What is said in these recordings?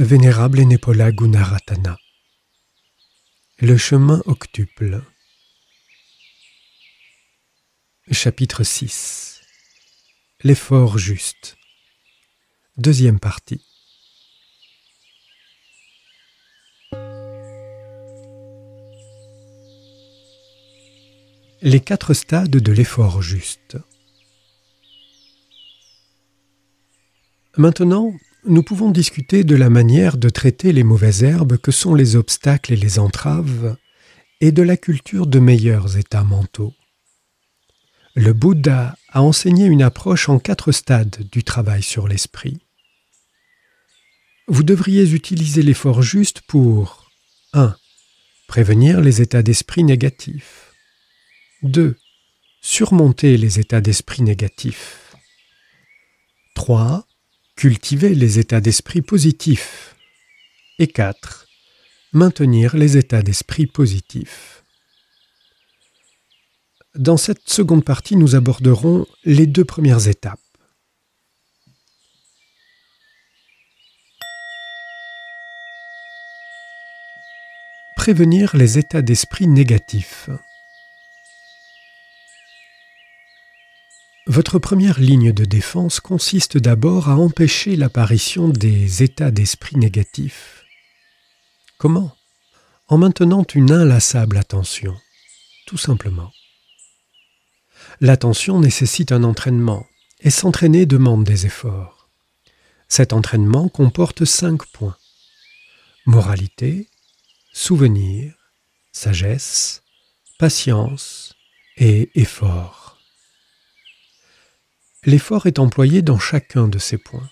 Vénérable Népola Gunaratana. Le chemin octuple. Chapitre 6 L'effort juste. Deuxième partie. Les quatre stades de l'effort juste. Maintenant, nous pouvons discuter de la manière de traiter les mauvaises herbes que sont les obstacles et les entraves, et de la culture de meilleurs états mentaux. Le Bouddha a enseigné une approche en quatre stades du travail sur l'esprit. Vous devriez utiliser l'effort juste pour 1. Prévenir les états d'esprit négatifs. 2. Surmonter les états d'esprit négatifs. 3 Cultiver les états d'esprit positifs. Et 4. Maintenir les états d'esprit positifs. Dans cette seconde partie, nous aborderons les deux premières étapes. Prévenir les états d'esprit négatifs. Votre première ligne de défense consiste d'abord à empêcher l'apparition des états d'esprit négatifs. Comment En maintenant une inlassable attention, tout simplement. L'attention nécessite un entraînement, et s'entraîner demande des efforts. Cet entraînement comporte cinq points. Moralité, souvenir, sagesse, patience et effort. L'effort est employé dans chacun de ces points.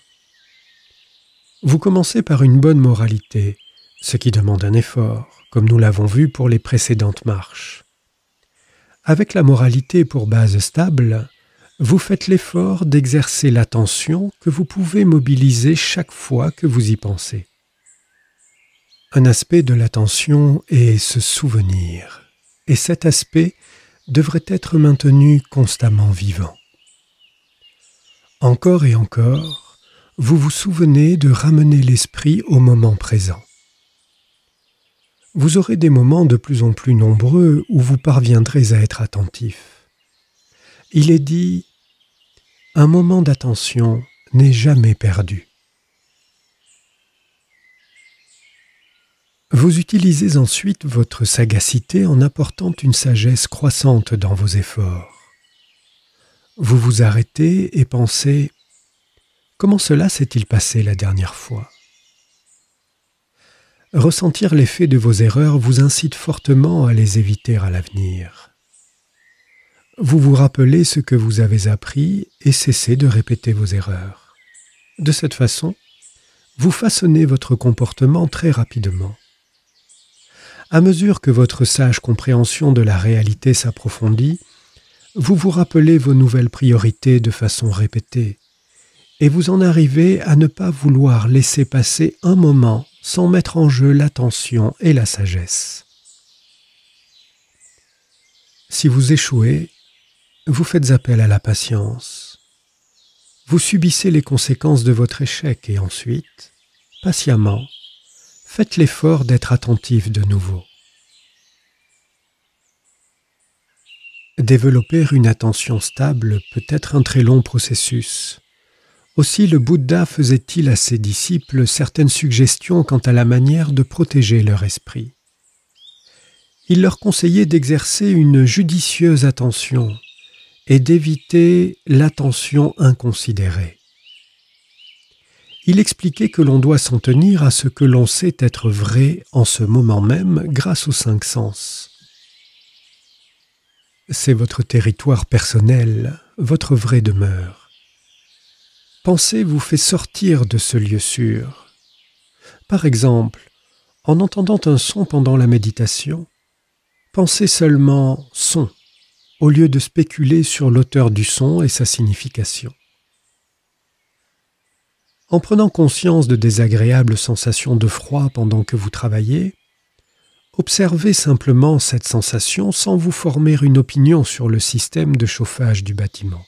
Vous commencez par une bonne moralité, ce qui demande un effort, comme nous l'avons vu pour les précédentes marches. Avec la moralité pour base stable, vous faites l'effort d'exercer l'attention que vous pouvez mobiliser chaque fois que vous y pensez. Un aspect de l'attention est ce souvenir, et cet aspect devrait être maintenu constamment vivant. Encore et encore, vous vous souvenez de ramener l'esprit au moment présent. Vous aurez des moments de plus en plus nombreux où vous parviendrez à être attentif. Il est dit, un moment d'attention n'est jamais perdu. Vous utilisez ensuite votre sagacité en apportant une sagesse croissante dans vos efforts. Vous vous arrêtez et pensez Comment cela s'est-il passé la dernière fois Ressentir l'effet de vos erreurs vous incite fortement à les éviter à l'avenir. Vous vous rappelez ce que vous avez appris et cessez de répéter vos erreurs. De cette façon, vous façonnez votre comportement très rapidement. À mesure que votre sage compréhension de la réalité s'approfondit, vous vous rappelez vos nouvelles priorités de façon répétée, et vous en arrivez à ne pas vouloir laisser passer un moment sans mettre en jeu l'attention et la sagesse. Si vous échouez, vous faites appel à la patience. Vous subissez les conséquences de votre échec et ensuite, patiemment, faites l'effort d'être attentif de nouveau. Développer une attention stable peut être un très long processus. Aussi le Bouddha faisait-il à ses disciples certaines suggestions quant à la manière de protéger leur esprit. Il leur conseillait d'exercer une judicieuse attention et d'éviter l'attention inconsidérée. Il expliquait que l'on doit s'en tenir à ce que l'on sait être vrai en ce moment même grâce aux cinq sens c'est votre territoire personnel, votre vraie demeure. Penser vous fait sortir de ce lieu sûr. Par exemple, en entendant un son pendant la méditation, pensez seulement son, au lieu de spéculer sur l'auteur du son et sa signification. En prenant conscience de désagréables sensations de froid pendant que vous travaillez, Observez simplement cette sensation sans vous former une opinion sur le système de chauffage du bâtiment.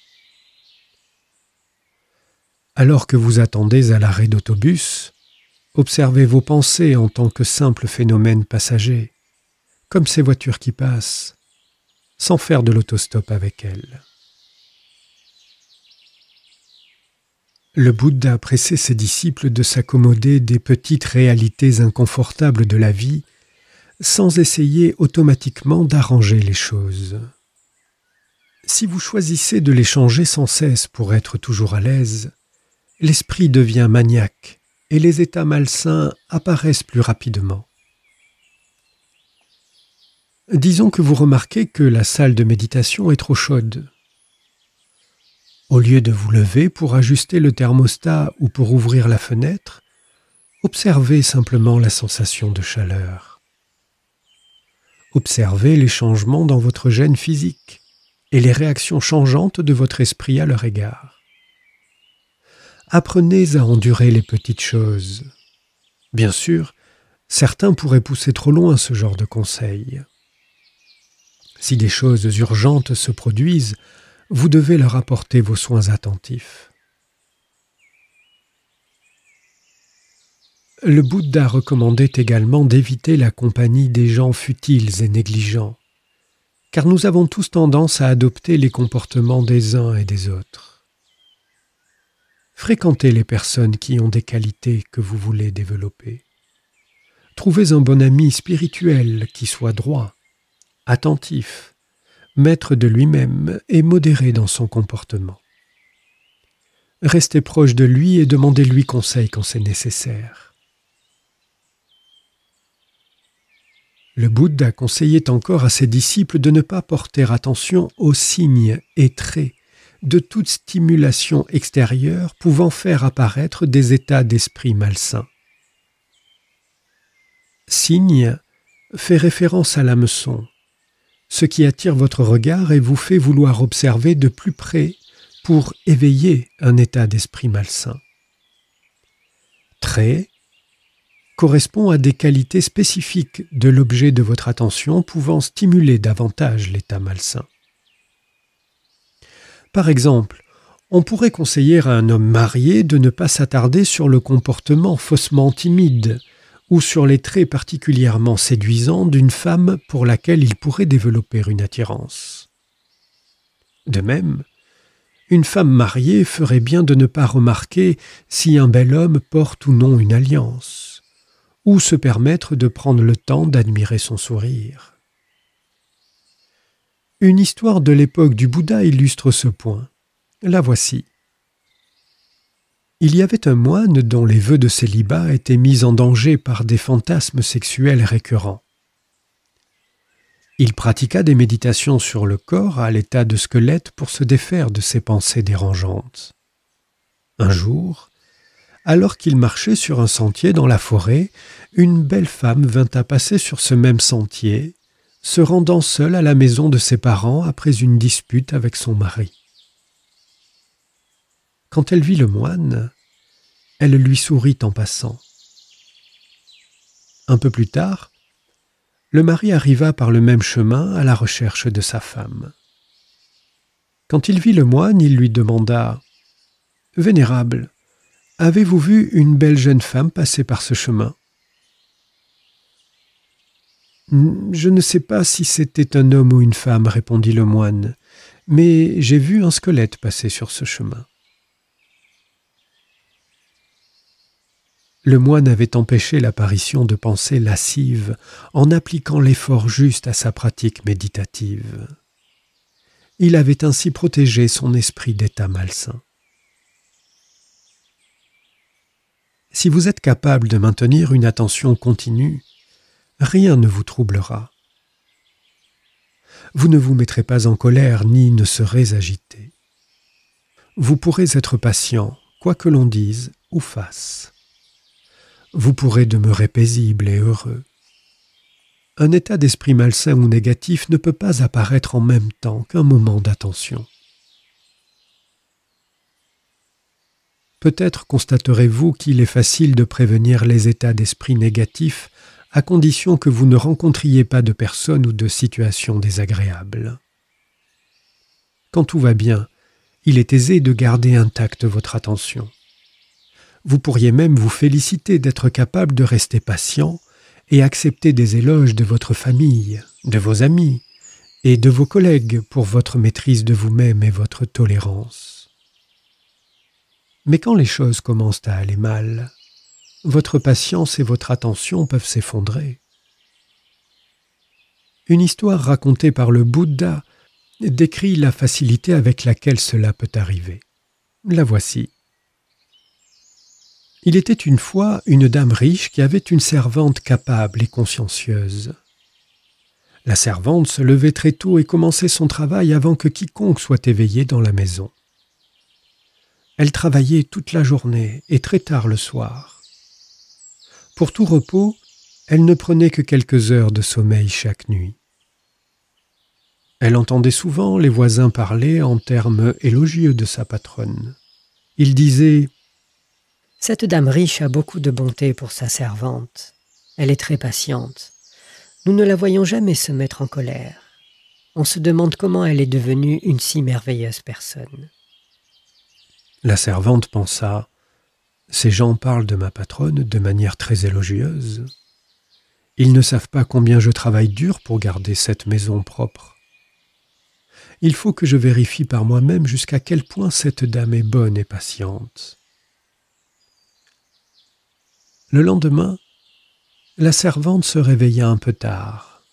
Alors que vous attendez à l'arrêt d'autobus, observez vos pensées en tant que simple phénomène passager, comme ces voitures qui passent, sans faire de l'autostop avec elles. Le Bouddha pressait ses disciples de s'accommoder des petites réalités inconfortables de la vie sans essayer automatiquement d'arranger les choses. Si vous choisissez de les changer sans cesse pour être toujours à l'aise, l'esprit devient maniaque et les états malsains apparaissent plus rapidement. Disons que vous remarquez que la salle de méditation est trop chaude. Au lieu de vous lever pour ajuster le thermostat ou pour ouvrir la fenêtre, observez simplement la sensation de chaleur. Observez les changements dans votre gène physique et les réactions changeantes de votre esprit à leur égard. Apprenez à endurer les petites choses. Bien sûr, certains pourraient pousser trop loin ce genre de conseil. Si des choses urgentes se produisent, vous devez leur apporter vos soins attentifs. Le Bouddha recommandait également d'éviter la compagnie des gens futiles et négligents, car nous avons tous tendance à adopter les comportements des uns et des autres. Fréquentez les personnes qui ont des qualités que vous voulez développer. Trouvez un bon ami spirituel qui soit droit, attentif, maître de lui-même et modéré dans son comportement. Restez proche de lui et demandez-lui conseil quand c'est nécessaire. Le Bouddha conseillait encore à ses disciples de ne pas porter attention aux signes et traits de toute stimulation extérieure pouvant faire apparaître des états d'esprit malsains. Signe fait référence à l'hameçon, ce qui attire votre regard et vous fait vouloir observer de plus près pour éveiller un état d'esprit malsain. Trait correspond à des qualités spécifiques de l'objet de votre attention pouvant stimuler davantage l'état malsain. Par exemple, on pourrait conseiller à un homme marié de ne pas s'attarder sur le comportement faussement timide ou sur les traits particulièrement séduisants d'une femme pour laquelle il pourrait développer une attirance. De même, une femme mariée ferait bien de ne pas remarquer si un bel homme porte ou non une alliance ou se permettre de prendre le temps d'admirer son sourire. Une histoire de l'époque du Bouddha illustre ce point. La voici. Il y avait un moine dont les vœux de célibat étaient mis en danger par des fantasmes sexuels récurrents. Il pratiqua des méditations sur le corps à l'état de squelette pour se défaire de ses pensées dérangeantes. Un jour, alors qu'il marchait sur un sentier dans la forêt, une belle femme vint à passer sur ce même sentier, se rendant seule à la maison de ses parents après une dispute avec son mari. Quand elle vit le moine, elle lui sourit en passant. Un peu plus tard, le mari arriva par le même chemin à la recherche de sa femme. Quand il vit le moine, il lui demanda Vénérable, Avez-vous vu une belle jeune femme passer par ce chemin Je ne sais pas si c'était un homme ou une femme, répondit le moine, mais j'ai vu un squelette passer sur ce chemin. Le moine avait empêché l'apparition de pensées lascives en appliquant l'effort juste à sa pratique méditative. Il avait ainsi protégé son esprit d'état malsain. Si vous êtes capable de maintenir une attention continue, rien ne vous troublera. Vous ne vous mettrez pas en colère ni ne serez agité. Vous pourrez être patient, quoi que l'on dise ou fasse. Vous pourrez demeurer paisible et heureux. Un état d'esprit malsain ou négatif ne peut pas apparaître en même temps qu'un moment d'attention. Peut-être constaterez-vous qu'il est facile de prévenir les états d'esprit négatifs à condition que vous ne rencontriez pas de personnes ou de situations désagréables. Quand tout va bien, il est aisé de garder intacte votre attention. Vous pourriez même vous féliciter d'être capable de rester patient et accepter des éloges de votre famille, de vos amis et de vos collègues pour votre maîtrise de vous-même et votre tolérance. Mais quand les choses commencent à aller mal, votre patience et votre attention peuvent s'effondrer. Une histoire racontée par le Bouddha décrit la facilité avec laquelle cela peut arriver. La voici. Il était une fois une dame riche qui avait une servante capable et consciencieuse. La servante se levait très tôt et commençait son travail avant que quiconque soit éveillé dans la maison. Elle travaillait toute la journée et très tard le soir. Pour tout repos, elle ne prenait que quelques heures de sommeil chaque nuit. Elle entendait souvent les voisins parler en termes élogieux de sa patronne. Ils disaient ⁇ Cette dame riche a beaucoup de bonté pour sa servante. Elle est très patiente. Nous ne la voyons jamais se mettre en colère. On se demande comment elle est devenue une si merveilleuse personne. La servante pensa Ces gens parlent de ma patronne de manière très élogieuse. Ils ne savent pas combien je travaille dur pour garder cette maison propre. Il faut que je vérifie par moi-même jusqu'à quel point cette dame est bonne et patiente. Le lendemain, la servante se réveilla un peu tard.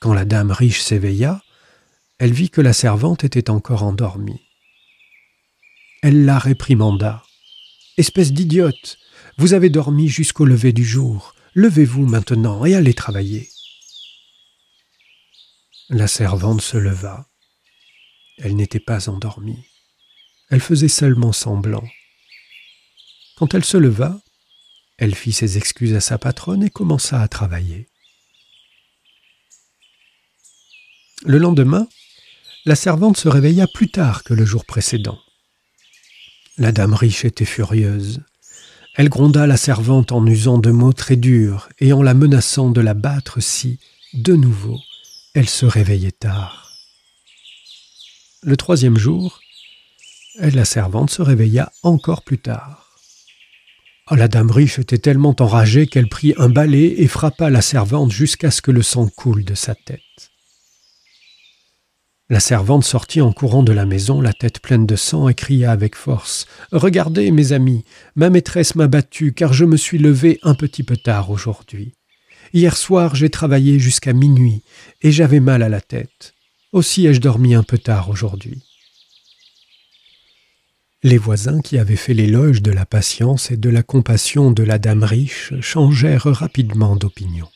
Quand la dame riche s'éveilla, elle vit que la servante était encore endormie elle la réprimanda. Espèce d'idiote, vous avez dormi jusqu'au lever du jour. Levez-vous maintenant et allez travailler. La servante se leva. Elle n'était pas endormie. Elle faisait seulement semblant. Quand elle se leva, elle fit ses excuses à sa patronne et commença à travailler. Le lendemain, la servante se réveilla plus tard que le jour précédent. La dame riche était furieuse. Elle gronda la servante en usant de mots très durs et en la menaçant de la battre si, de nouveau, elle se réveillait tard. Le troisième jour, la servante se réveilla encore plus tard. Oh, la dame riche était tellement enragée qu'elle prit un balai et frappa la servante jusqu'à ce que le sang coule de sa tête. La servante sortit en courant de la maison, la tête pleine de sang, et cria avec force. Regardez, mes amis, ma maîtresse m'a battue, car je me suis levée un petit peu tard aujourd'hui. Hier soir j'ai travaillé jusqu'à minuit, et j'avais mal à la tête. Aussi ai-je dormi un peu tard aujourd'hui. Les voisins qui avaient fait l'éloge de la patience et de la compassion de la dame riche changèrent rapidement d'opinion.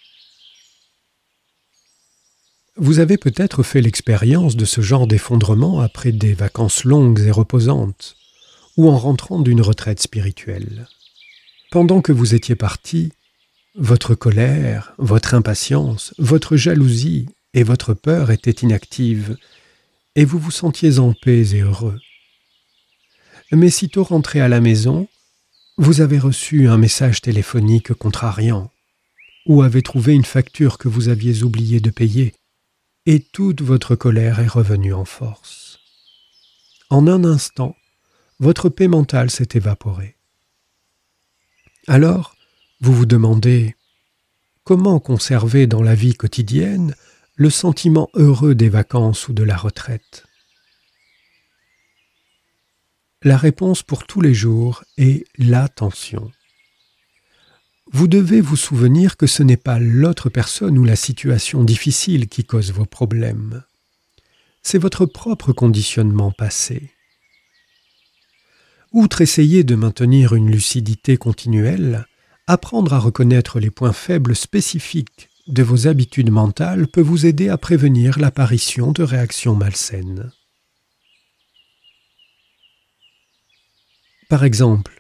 Vous avez peut-être fait l'expérience de ce genre d'effondrement après des vacances longues et reposantes, ou en rentrant d'une retraite spirituelle. Pendant que vous étiez parti, votre colère, votre impatience, votre jalousie et votre peur étaient inactives, et vous vous sentiez en paix et heureux. Mais sitôt rentré à la maison, vous avez reçu un message téléphonique contrariant, ou avez trouvé une facture que vous aviez oublié de payer, et toute votre colère est revenue en force. En un instant, votre paix mentale s'est évaporée. Alors, vous vous demandez comment conserver dans la vie quotidienne le sentiment heureux des vacances ou de la retraite La réponse pour tous les jours est l'attention vous devez vous souvenir que ce n'est pas l'autre personne ou la situation difficile qui cause vos problèmes. C'est votre propre conditionnement passé. Outre essayer de maintenir une lucidité continuelle, apprendre à reconnaître les points faibles spécifiques de vos habitudes mentales peut vous aider à prévenir l'apparition de réactions malsaines. Par exemple,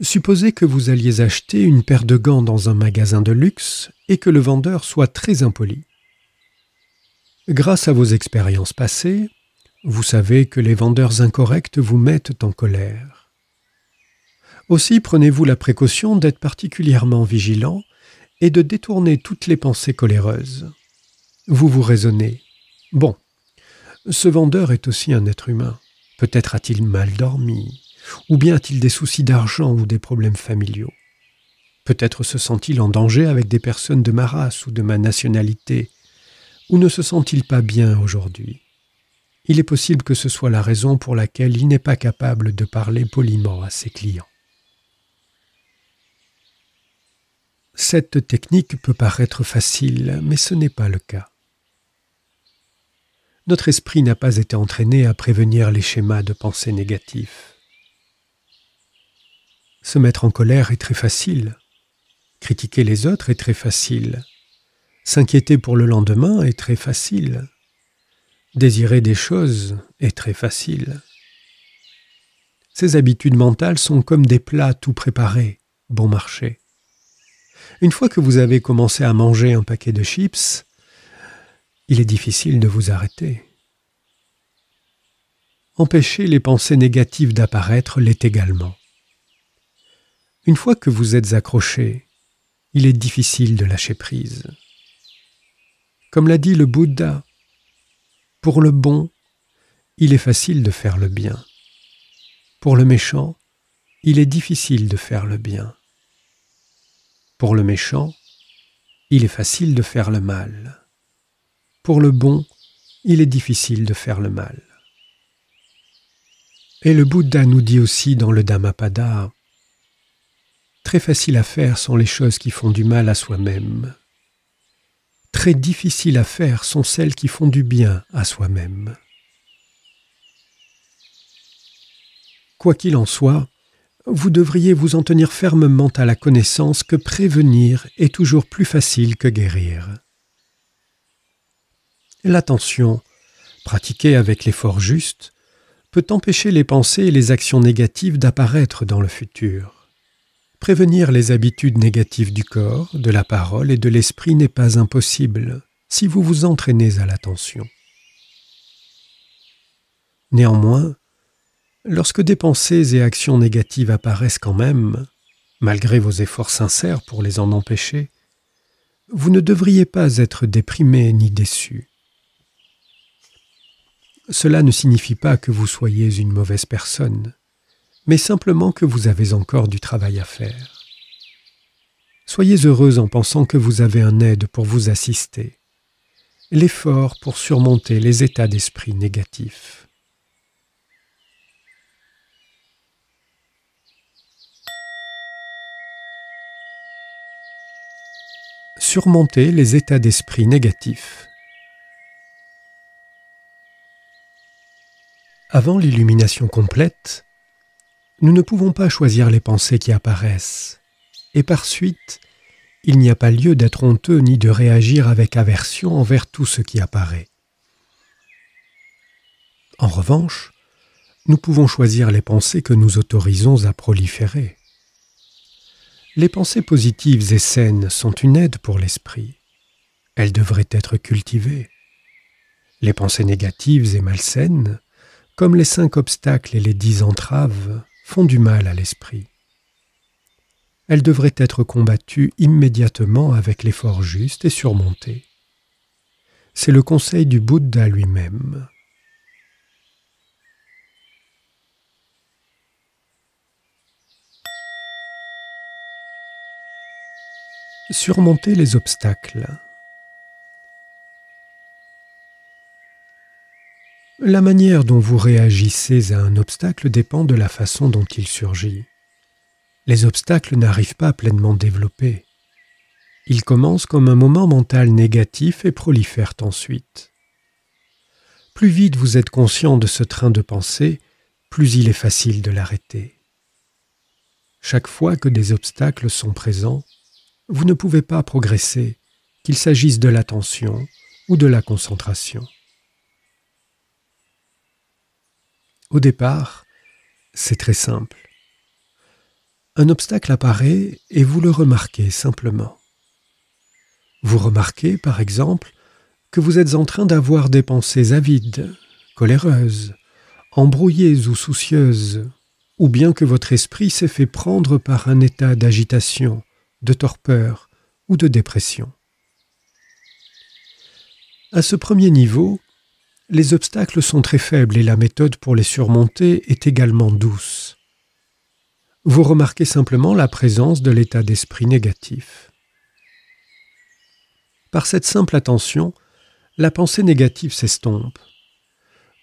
Supposez que vous alliez acheter une paire de gants dans un magasin de luxe et que le vendeur soit très impoli. Grâce à vos expériences passées, vous savez que les vendeurs incorrects vous mettent en colère. Aussi prenez-vous la précaution d'être particulièrement vigilant et de détourner toutes les pensées coléreuses. Vous vous raisonnez. Bon, ce vendeur est aussi un être humain. Peut-être a-t-il mal dormi, ou bien a-t-il des soucis d'argent ou des problèmes familiaux Peut-être se sent-il en danger avec des personnes de ma race ou de ma nationalité Ou ne se sent-il pas bien aujourd'hui Il est possible que ce soit la raison pour laquelle il n'est pas capable de parler poliment à ses clients. Cette technique peut paraître facile, mais ce n'est pas le cas. Notre esprit n'a pas été entraîné à prévenir les schémas de pensée négatifs. Se mettre en colère est très facile. Critiquer les autres est très facile. S'inquiéter pour le lendemain est très facile. Désirer des choses est très facile. Ces habitudes mentales sont comme des plats tout préparés, bon marché. Une fois que vous avez commencé à manger un paquet de chips, il est difficile de vous arrêter. Empêcher les pensées négatives d'apparaître l'est également. Une fois que vous êtes accroché, il est difficile de lâcher prise. Comme l'a dit le Bouddha, pour le bon, il est facile de faire le bien. Pour le méchant, il est difficile de faire le bien. Pour le méchant, il est facile de faire le mal. Pour le bon, il est difficile de faire le mal. Et le Bouddha nous dit aussi dans le Dhammapada très facile à faire sont les choses qui font du mal à soi-même. Très difficiles à faire sont celles qui font du bien à soi-même. Quoi qu'il en soit, vous devriez vous en tenir fermement à la connaissance que prévenir est toujours plus facile que guérir. L'attention, pratiquée avec l'effort juste, peut empêcher les pensées et les actions négatives d'apparaître dans le futur. Prévenir les habitudes négatives du corps, de la parole et de l'esprit n'est pas impossible si vous vous entraînez à l'attention. Néanmoins, lorsque des pensées et actions négatives apparaissent quand même, malgré vos efforts sincères pour les en empêcher, vous ne devriez pas être déprimé ni déçu. Cela ne signifie pas que vous soyez une mauvaise personne mais simplement que vous avez encore du travail à faire. Soyez heureux en pensant que vous avez un aide pour vous assister, l'effort pour surmonter les états d'esprit négatifs. Surmonter les états d'esprit négatifs. Avant l'illumination complète, nous ne pouvons pas choisir les pensées qui apparaissent, et par suite, il n'y a pas lieu d'être honteux ni de réagir avec aversion envers tout ce qui apparaît. En revanche, nous pouvons choisir les pensées que nous autorisons à proliférer. Les pensées positives et saines sont une aide pour l'esprit. Elles devraient être cultivées. Les pensées négatives et malsaines, comme les cinq obstacles et les dix entraves, font du mal à l'esprit. Elles devraient être combattues immédiatement avec l'effort juste et surmontées. C'est le conseil du Bouddha lui-même. Surmonter les obstacles. La manière dont vous réagissez à un obstacle dépend de la façon dont il surgit. Les obstacles n'arrivent pas pleinement développés. Ils commencent comme un moment mental négatif et prolifèrent ensuite. Plus vite vous êtes conscient de ce train de pensée, plus il est facile de l'arrêter. Chaque fois que des obstacles sont présents, vous ne pouvez pas progresser, qu'il s'agisse de l'attention ou de la concentration. Au départ, c'est très simple. Un obstacle apparaît et vous le remarquez simplement. Vous remarquez, par exemple, que vous êtes en train d'avoir des pensées avides, coléreuses, embrouillées ou soucieuses, ou bien que votre esprit s'est fait prendre par un état d'agitation, de torpeur ou de dépression. À ce premier niveau, les obstacles sont très faibles et la méthode pour les surmonter est également douce. Vous remarquez simplement la présence de l'état d'esprit négatif. Par cette simple attention, la pensée négative s'estompe.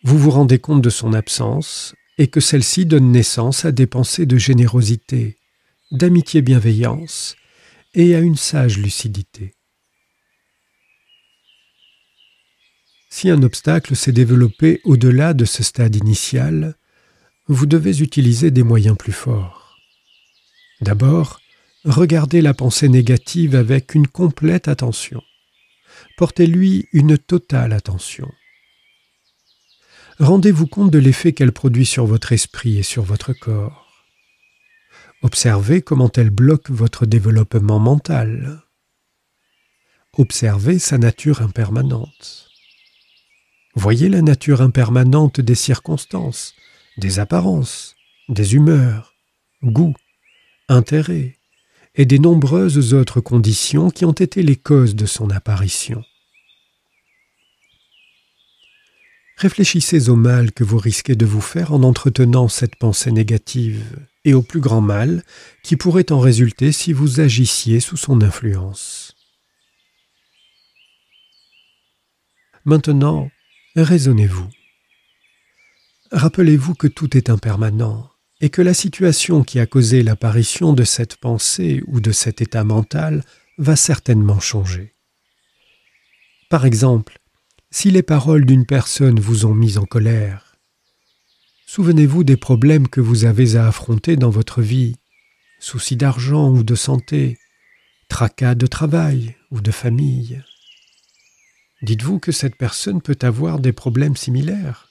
Vous vous rendez compte de son absence et que celle-ci donne naissance à des pensées de générosité, d'amitié bienveillance et à une sage lucidité. Si un obstacle s'est développé au-delà de ce stade initial, vous devez utiliser des moyens plus forts. D'abord, regardez la pensée négative avec une complète attention. Portez-lui une totale attention. Rendez-vous compte de l'effet qu'elle produit sur votre esprit et sur votre corps. Observez comment elle bloque votre développement mental. Observez sa nature impermanente. Voyez la nature impermanente des circonstances, des apparences, des humeurs, goûts, intérêts, et des nombreuses autres conditions qui ont été les causes de son apparition. Réfléchissez au mal que vous risquez de vous faire en entretenant cette pensée négative, et au plus grand mal qui pourrait en résulter si vous agissiez sous son influence. Maintenant, Raisonnez-vous. Rappelez-vous que tout est impermanent et que la situation qui a causé l'apparition de cette pensée ou de cet état mental va certainement changer. Par exemple, si les paroles d'une personne vous ont mis en colère, souvenez-vous des problèmes que vous avez à affronter dans votre vie, soucis d'argent ou de santé, tracas de travail ou de famille. Dites-vous que cette personne peut avoir des problèmes similaires.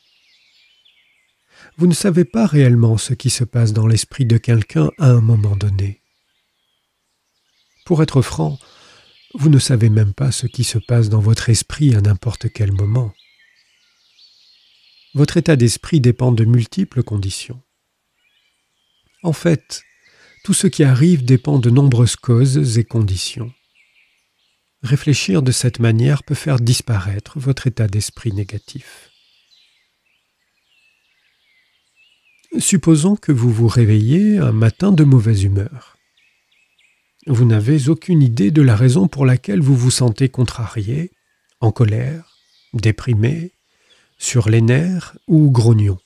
Vous ne savez pas réellement ce qui se passe dans l'esprit de quelqu'un à un moment donné. Pour être franc, vous ne savez même pas ce qui se passe dans votre esprit à n'importe quel moment. Votre état d'esprit dépend de multiples conditions. En fait, tout ce qui arrive dépend de nombreuses causes et conditions. Réfléchir de cette manière peut faire disparaître votre état d'esprit négatif. Supposons que vous vous réveillez un matin de mauvaise humeur. Vous n'avez aucune idée de la raison pour laquelle vous vous sentez contrarié, en colère, déprimé, sur les nerfs ou grognon.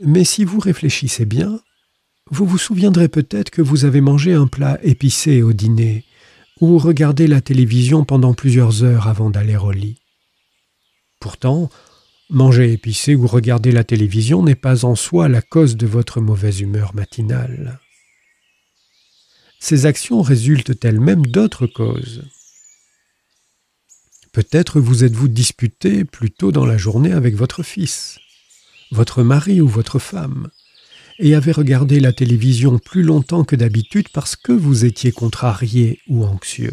Mais si vous réfléchissez bien, vous vous souviendrez peut-être que vous avez mangé un plat épicé au dîner ou regarder la télévision pendant plusieurs heures avant d'aller au lit. Pourtant, manger épicé ou regarder la télévision n'est pas en soi la cause de votre mauvaise humeur matinale. Ces actions résultent elles-mêmes d'autres causes. Peut-être vous êtes-vous disputé plus tôt dans la journée avec votre fils, votre mari ou votre femme, et avez regardé la télévision plus longtemps que d'habitude parce que vous étiez contrarié ou anxieux.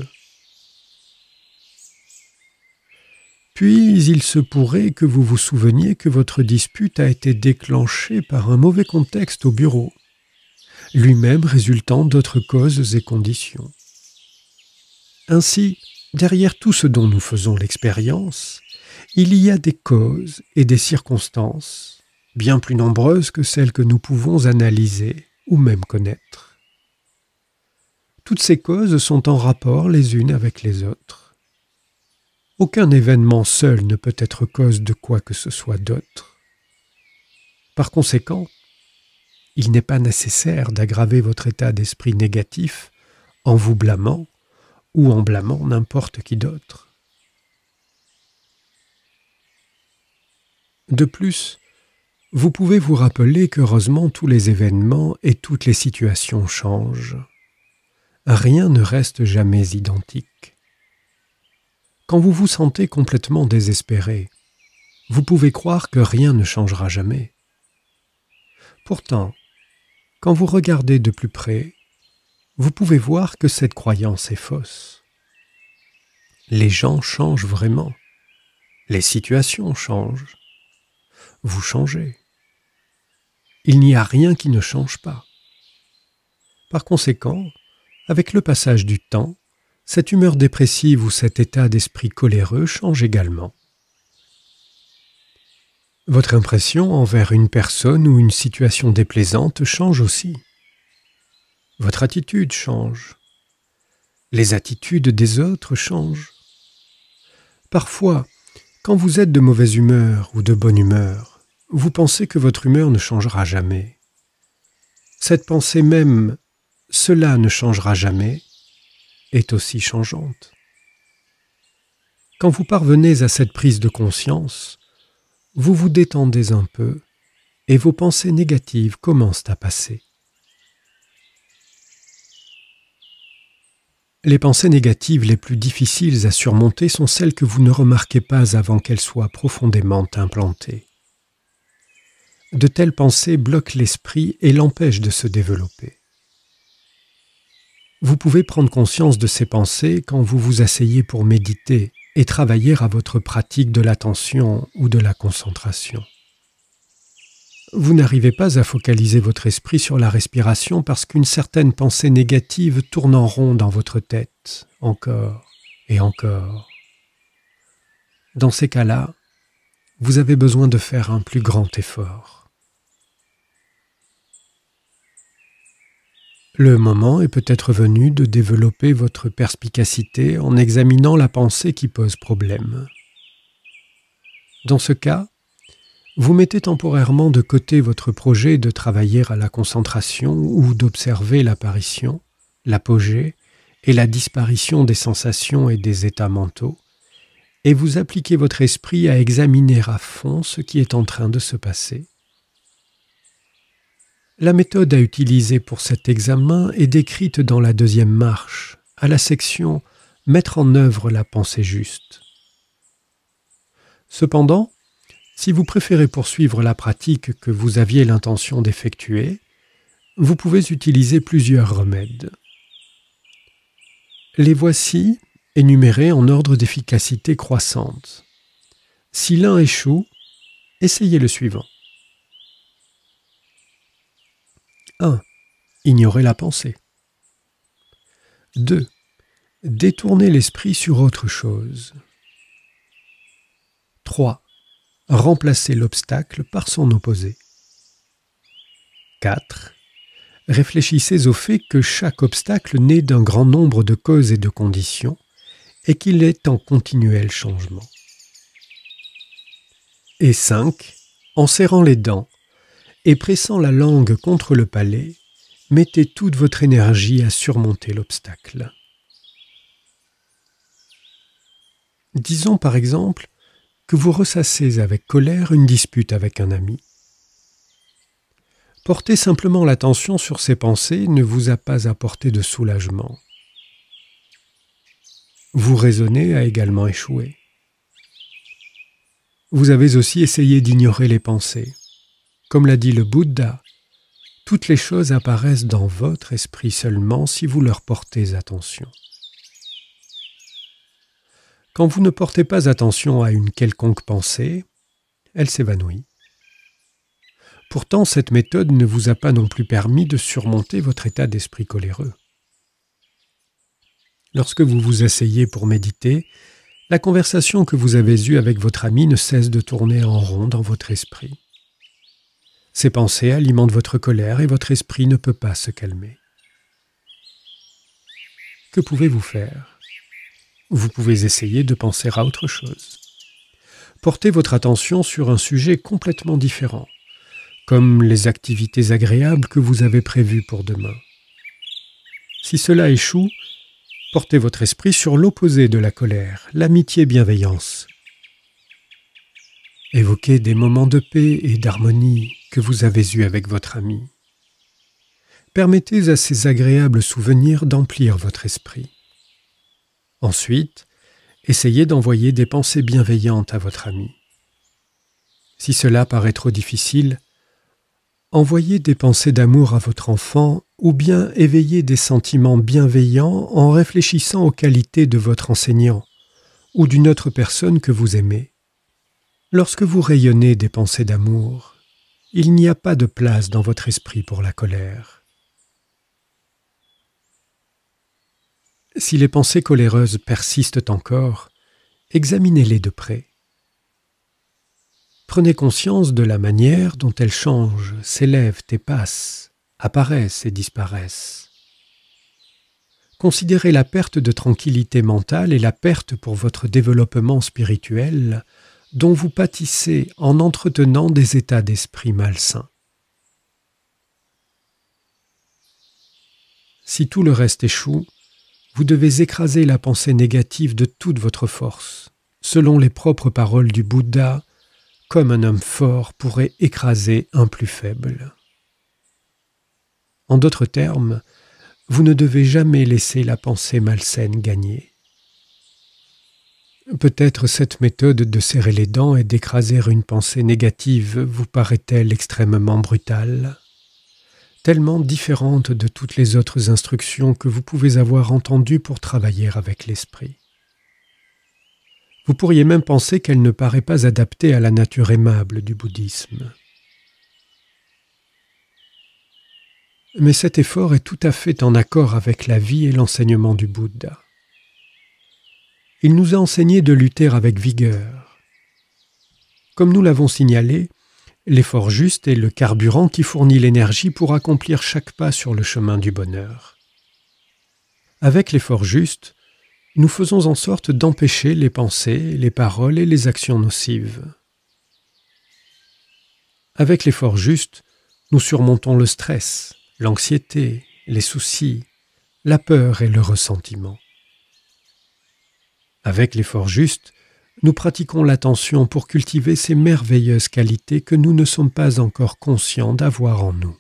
Puis il se pourrait que vous vous souveniez que votre dispute a été déclenchée par un mauvais contexte au bureau, lui-même résultant d'autres causes et conditions. Ainsi, derrière tout ce dont nous faisons l'expérience, il y a des causes et des circonstances bien plus nombreuses que celles que nous pouvons analyser ou même connaître. Toutes ces causes sont en rapport les unes avec les autres. Aucun événement seul ne peut être cause de quoi que ce soit d'autre. Par conséquent, il n'est pas nécessaire d'aggraver votre état d'esprit négatif en vous blâmant ou en blâmant n'importe qui d'autre. De plus, vous pouvez vous rappeler qu'heureusement tous les événements et toutes les situations changent. Rien ne reste jamais identique. Quand vous vous sentez complètement désespéré, vous pouvez croire que rien ne changera jamais. Pourtant, quand vous regardez de plus près, vous pouvez voir que cette croyance est fausse. Les gens changent vraiment. Les situations changent vous changez. Il n'y a rien qui ne change pas. Par conséquent, avec le passage du temps, cette humeur dépressive ou cet état d'esprit coléreux change également. Votre impression envers une personne ou une situation déplaisante change aussi. Votre attitude change. Les attitudes des autres changent. Parfois, quand vous êtes de mauvaise humeur ou de bonne humeur, vous pensez que votre humeur ne changera jamais. Cette pensée même, cela ne changera jamais, est aussi changeante. Quand vous parvenez à cette prise de conscience, vous vous détendez un peu et vos pensées négatives commencent à passer. Les pensées négatives les plus difficiles à surmonter sont celles que vous ne remarquez pas avant qu'elles soient profondément implantées de telles pensées bloquent l'esprit et l'empêchent de se développer. Vous pouvez prendre conscience de ces pensées quand vous vous asseyez pour méditer et travailler à votre pratique de l'attention ou de la concentration. Vous n'arrivez pas à focaliser votre esprit sur la respiration parce qu'une certaine pensée négative tourne en rond dans votre tête, encore et encore. Dans ces cas-là, vous avez besoin de faire un plus grand effort. Le moment est peut-être venu de développer votre perspicacité en examinant la pensée qui pose problème. Dans ce cas, vous mettez temporairement de côté votre projet de travailler à la concentration ou d'observer l'apparition, l'apogée et la disparition des sensations et des états mentaux, et vous appliquez votre esprit à examiner à fond ce qui est en train de se passer. La méthode à utiliser pour cet examen est décrite dans la deuxième marche, à la section Mettre en œuvre la pensée juste. Cependant, si vous préférez poursuivre la pratique que vous aviez l'intention d'effectuer, vous pouvez utiliser plusieurs remèdes. Les voici énumérés en ordre d'efficacité croissante. Si l'un échoue, essayez le suivant. 1. Ignorez la pensée. 2. Détournez l'esprit sur autre chose. 3. Remplacer l'obstacle par son opposé. 4. Réfléchissez au fait que chaque obstacle naît d'un grand nombre de causes et de conditions et qu'il est en continuel changement. Et 5. En serrant les dents, et pressant la langue contre le palais, mettez toute votre énergie à surmonter l'obstacle. Disons par exemple que vous ressassez avec colère une dispute avec un ami. Porter simplement l'attention sur ces pensées ne vous a pas apporté de soulagement. Vous raisonnez a également échoué. Vous avez aussi essayé d'ignorer les pensées. Comme l'a dit le Bouddha, toutes les choses apparaissent dans votre esprit seulement si vous leur portez attention. Quand vous ne portez pas attention à une quelconque pensée, elle s'évanouit. Pourtant, cette méthode ne vous a pas non plus permis de surmonter votre état d'esprit coléreux. Lorsque vous vous asseyez pour méditer, la conversation que vous avez eue avec votre ami ne cesse de tourner en rond dans votre esprit. Ces pensées alimentent votre colère et votre esprit ne peut pas se calmer. Que pouvez-vous faire Vous pouvez essayer de penser à autre chose. Portez votre attention sur un sujet complètement différent, comme les activités agréables que vous avez prévues pour demain. Si cela échoue, portez votre esprit sur l'opposé de la colère, l'amitié-bienveillance. Évoquez des moments de paix et d'harmonie que vous avez eus avec votre ami. Permettez à ces agréables souvenirs d'emplir votre esprit. Ensuite, essayez d'envoyer des pensées bienveillantes à votre ami. Si cela paraît trop difficile, envoyez des pensées d'amour à votre enfant ou bien éveillez des sentiments bienveillants en réfléchissant aux qualités de votre enseignant ou d'une autre personne que vous aimez. Lorsque vous rayonnez des pensées d'amour, il n'y a pas de place dans votre esprit pour la colère. Si les pensées coléreuses persistent encore, examinez-les de près. Prenez conscience de la manière dont elles changent, s'élèvent et passent, apparaissent et disparaissent. Considérez la perte de tranquillité mentale et la perte pour votre développement spirituel dont vous pâtissez en entretenant des états d'esprit malsains. Si tout le reste échoue, vous devez écraser la pensée négative de toute votre force, selon les propres paroles du Bouddha, comme un homme fort pourrait écraser un plus faible. En d'autres termes, vous ne devez jamais laisser la pensée malsaine gagner. Peut-être cette méthode de serrer les dents et d'écraser une pensée négative vous paraît-elle extrêmement brutale Tellement différente de toutes les autres instructions que vous pouvez avoir entendues pour travailler avec l'esprit. Vous pourriez même penser qu'elle ne paraît pas adaptée à la nature aimable du bouddhisme. Mais cet effort est tout à fait en accord avec la vie et l'enseignement du Bouddha il nous a enseigné de lutter avec vigueur. Comme nous l'avons signalé, l'effort juste est le carburant qui fournit l'énergie pour accomplir chaque pas sur le chemin du bonheur. Avec l'effort juste, nous faisons en sorte d'empêcher les pensées, les paroles et les actions nocives. Avec l'effort juste, nous surmontons le stress, l'anxiété, les soucis, la peur et le ressentiment. Avec l'effort juste, nous pratiquons l'attention pour cultiver ces merveilleuses qualités que nous ne sommes pas encore conscients d'avoir en nous.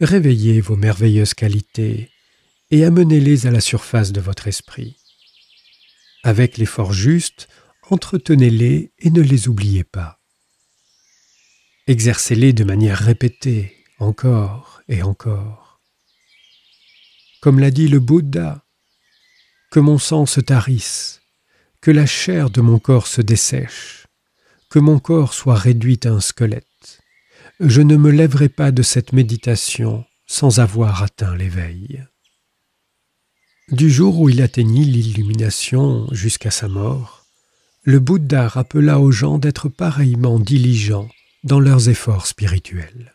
Réveillez vos merveilleuses qualités et amenez-les à la surface de votre esprit. Avec l'effort juste, entretenez-les et ne les oubliez pas. Exercez-les de manière répétée, encore et encore comme l'a dit le Bouddha, que mon sang se tarisse, que la chair de mon corps se dessèche, que mon corps soit réduit à un squelette. Je ne me lèverai pas de cette méditation sans avoir atteint l'éveil. Du jour où il atteignit l'illumination jusqu'à sa mort, le Bouddha rappela aux gens d'être pareillement diligents dans leurs efforts spirituels.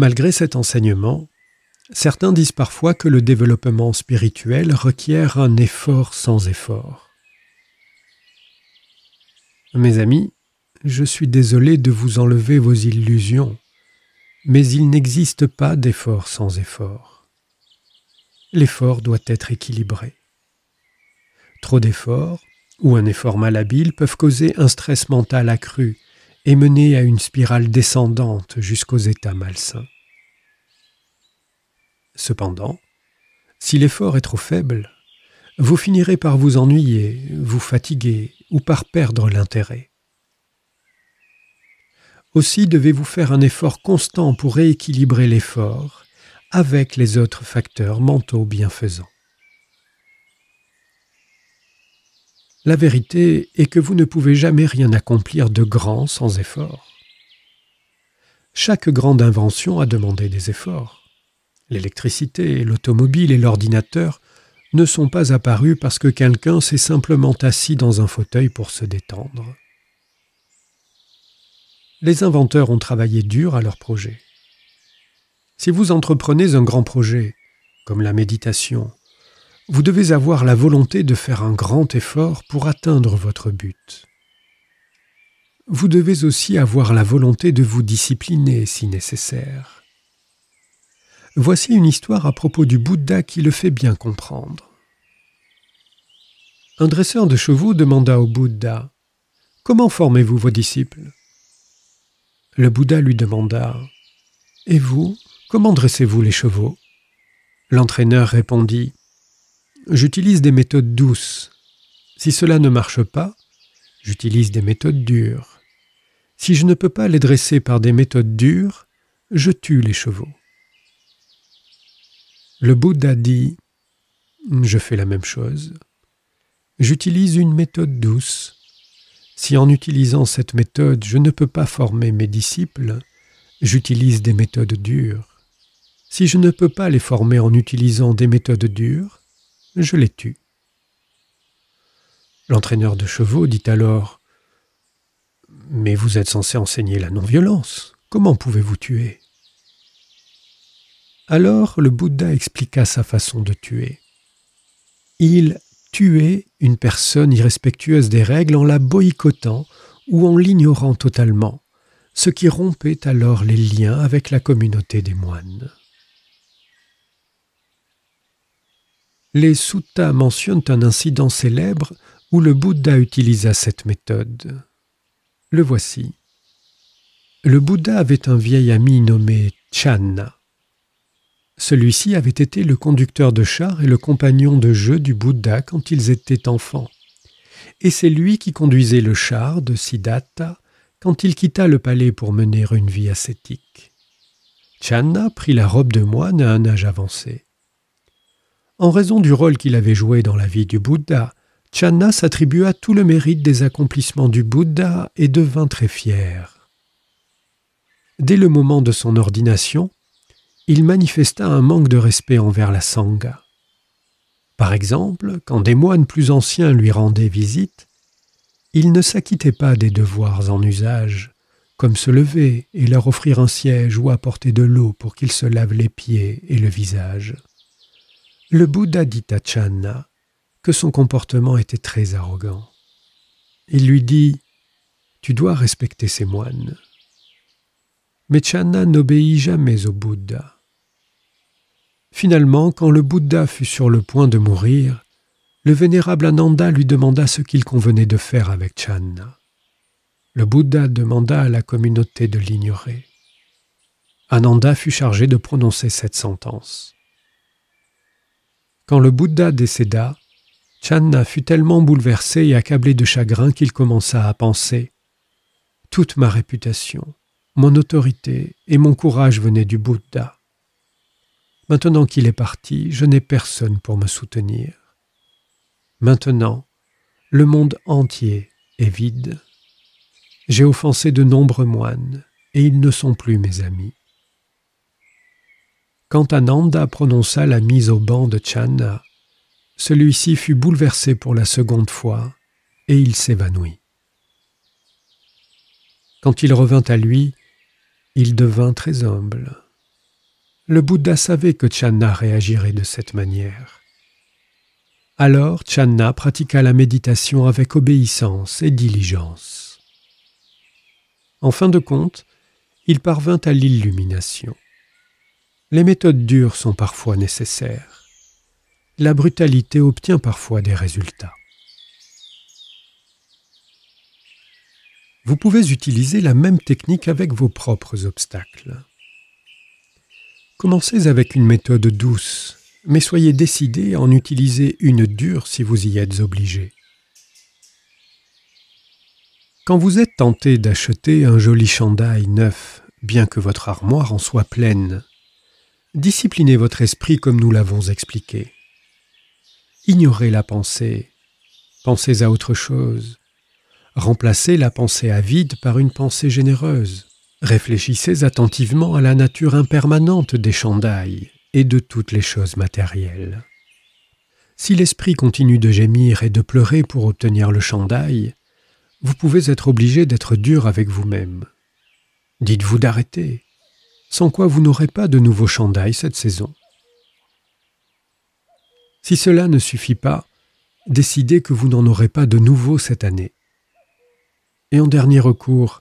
Malgré cet enseignement, certains disent parfois que le développement spirituel requiert un effort sans effort. Mes amis, je suis désolé de vous enlever vos illusions, mais il n'existe pas d'effort sans effort. L'effort doit être équilibré. Trop d'efforts ou un effort malhabile peuvent causer un stress mental accru, et mener à une spirale descendante jusqu'aux états malsains. Cependant, si l'effort est trop faible, vous finirez par vous ennuyer, vous fatiguer ou par perdre l'intérêt. Aussi devez-vous faire un effort constant pour rééquilibrer l'effort avec les autres facteurs mentaux bienfaisants. La vérité est que vous ne pouvez jamais rien accomplir de grand sans effort. Chaque grande invention a demandé des efforts. L'électricité, l'automobile et l'ordinateur ne sont pas apparus parce que quelqu'un s'est simplement assis dans un fauteuil pour se détendre. Les inventeurs ont travaillé dur à leur projet. Si vous entreprenez un grand projet, comme la méditation, vous devez avoir la volonté de faire un grand effort pour atteindre votre but. Vous devez aussi avoir la volonté de vous discipliner si nécessaire. Voici une histoire à propos du Bouddha qui le fait bien comprendre. Un dresseur de chevaux demanda au Bouddha Comment formez-vous vos disciples Le Bouddha lui demanda Et vous, comment dressez-vous les chevaux L'entraîneur répondit j'utilise des méthodes douces. Si cela ne marche pas, j'utilise des méthodes dures. Si je ne peux pas les dresser par des méthodes dures, je tue les chevaux. Le Bouddha dit Je fais la même chose. J'utilise une méthode douce. Si en utilisant cette méthode je ne peux pas former mes disciples, j'utilise des méthodes dures. Si je ne peux pas les former en utilisant des méthodes dures, je les tue. L'entraîneur de chevaux dit alors Mais vous êtes censé enseigner la non-violence. Comment pouvez-vous tuer Alors le Bouddha expliqua sa façon de tuer. Il tuait une personne irrespectueuse des règles en la boycottant ou en l'ignorant totalement, ce qui rompait alors les liens avec la communauté des moines. Les suttas mentionnent un incident célèbre où le Bouddha utilisa cette méthode. Le voici. Le Bouddha avait un vieil ami nommé Channa. Celui-ci avait été le conducteur de char et le compagnon de jeu du Bouddha quand ils étaient enfants. Et c'est lui qui conduisait le char de Siddhartha quand il quitta le palais pour mener une vie ascétique. Channa prit la robe de moine à un âge avancé. En raison du rôle qu'il avait joué dans la vie du Bouddha, Channa s'attribua tout le mérite des accomplissements du Bouddha et devint très fier. Dès le moment de son ordination, il manifesta un manque de respect envers la Sangha. Par exemple, quand des moines plus anciens lui rendaient visite, il ne s'acquittait pas des devoirs en usage, comme se lever et leur offrir un siège ou apporter de l'eau pour qu'ils se lavent les pieds et le visage. Le Bouddha dit à Channa que son comportement était très arrogant. Il lui dit Tu dois respecter ces moines. Mais Channa n'obéit jamais au Bouddha. Finalement, quand le Bouddha fut sur le point de mourir, le vénérable Ananda lui demanda ce qu'il convenait de faire avec Channa. Le Bouddha demanda à la communauté de l'ignorer. Ananda fut chargé de prononcer cette sentence. Quand le Bouddha décéda, Channa fut tellement bouleversé et accablé de chagrin qu'il commença à penser Toute ma réputation, mon autorité et mon courage venaient du Bouddha. Maintenant qu'il est parti, je n'ai personne pour me soutenir. Maintenant, le monde entier est vide. J'ai offensé de nombreux moines, et ils ne sont plus mes amis quand Ananda prononça la mise au banc de Channa, celui-ci fut bouleversé pour la seconde fois et il s'évanouit. Quand il revint à lui, il devint très humble. Le Bouddha savait que Channa réagirait de cette manière. Alors Channa pratiqua la méditation avec obéissance et diligence. En fin de compte, il parvint à l'illumination les méthodes dures sont parfois nécessaires. La brutalité obtient parfois des résultats. Vous pouvez utiliser la même technique avec vos propres obstacles. Commencez avec une méthode douce, mais soyez décidé à en utiliser une dure si vous y êtes obligé. Quand vous êtes tenté d'acheter un joli chandail neuf, bien que votre armoire en soit pleine, disciplinez votre esprit comme nous l'avons expliqué. Ignorez la pensée, pensez à autre chose. Remplacez la pensée avide par une pensée généreuse. Réfléchissez attentivement à la nature impermanente des chandails et de toutes les choses matérielles. Si l'esprit continue de gémir et de pleurer pour obtenir le chandail, vous pouvez être obligé d'être dur avec vous-même. Dites-vous d'arrêter, sans quoi vous n'aurez pas de nouveaux chandails cette saison. Si cela ne suffit pas, décidez que vous n'en aurez pas de nouveaux cette année. Et en dernier recours,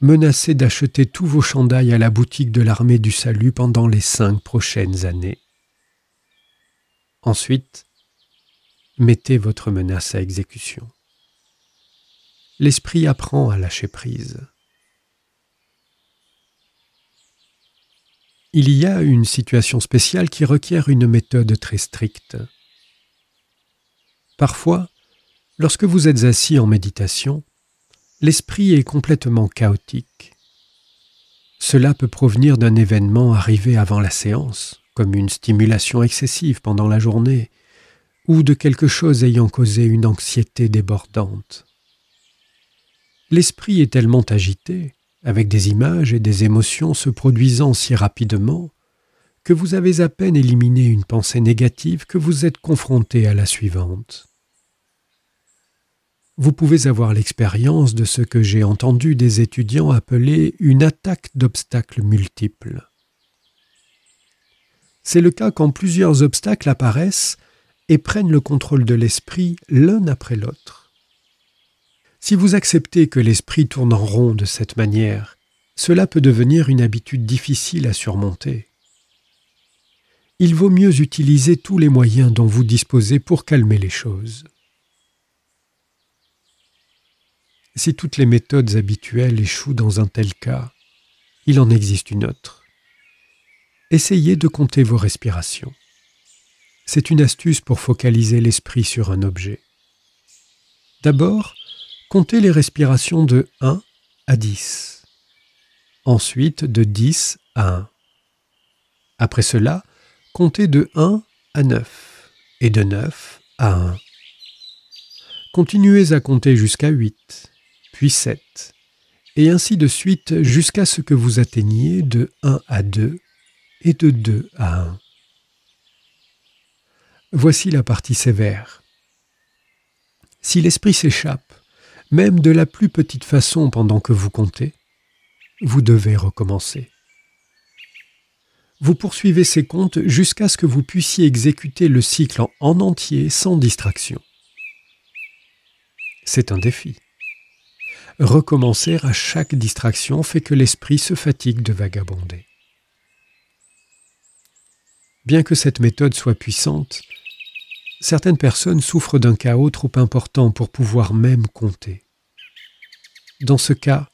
menacez d'acheter tous vos chandails à la boutique de l'armée du salut pendant les cinq prochaines années. Ensuite, mettez votre menace à exécution. L'esprit apprend à lâcher prise. il y a une situation spéciale qui requiert une méthode très stricte. Parfois, lorsque vous êtes assis en méditation, l'esprit est complètement chaotique. Cela peut provenir d'un événement arrivé avant la séance, comme une stimulation excessive pendant la journée, ou de quelque chose ayant causé une anxiété débordante. L'esprit est tellement agité avec des images et des émotions se produisant si rapidement, que vous avez à peine éliminé une pensée négative que vous êtes confronté à la suivante. Vous pouvez avoir l'expérience de ce que j'ai entendu des étudiants appeler une attaque d'obstacles multiples. C'est le cas quand plusieurs obstacles apparaissent et prennent le contrôle de l'esprit l'un après l'autre. Si vous acceptez que l'esprit tourne en rond de cette manière, cela peut devenir une habitude difficile à surmonter. Il vaut mieux utiliser tous les moyens dont vous disposez pour calmer les choses. Si toutes les méthodes habituelles échouent dans un tel cas, il en existe une autre. Essayez de compter vos respirations. C'est une astuce pour focaliser l'esprit sur un objet. D'abord, Comptez les respirations de 1 à 10. Ensuite de 10 à 1. Après cela, comptez de 1 à 9 et de 9 à 1. Continuez à compter jusqu'à 8, puis 7, et ainsi de suite jusqu'à ce que vous atteigniez de 1 à 2 et de 2 à 1. Voici la partie sévère. Si l'esprit s'échappe, même de la plus petite façon pendant que vous comptez, vous devez recommencer. Vous poursuivez ces comptes jusqu'à ce que vous puissiez exécuter le cycle en entier sans distraction. C'est un défi. Recommencer à chaque distraction fait que l'esprit se fatigue de vagabonder. Bien que cette méthode soit puissante, certaines personnes souffrent d'un chaos trop important pour pouvoir même compter. Dans ce cas,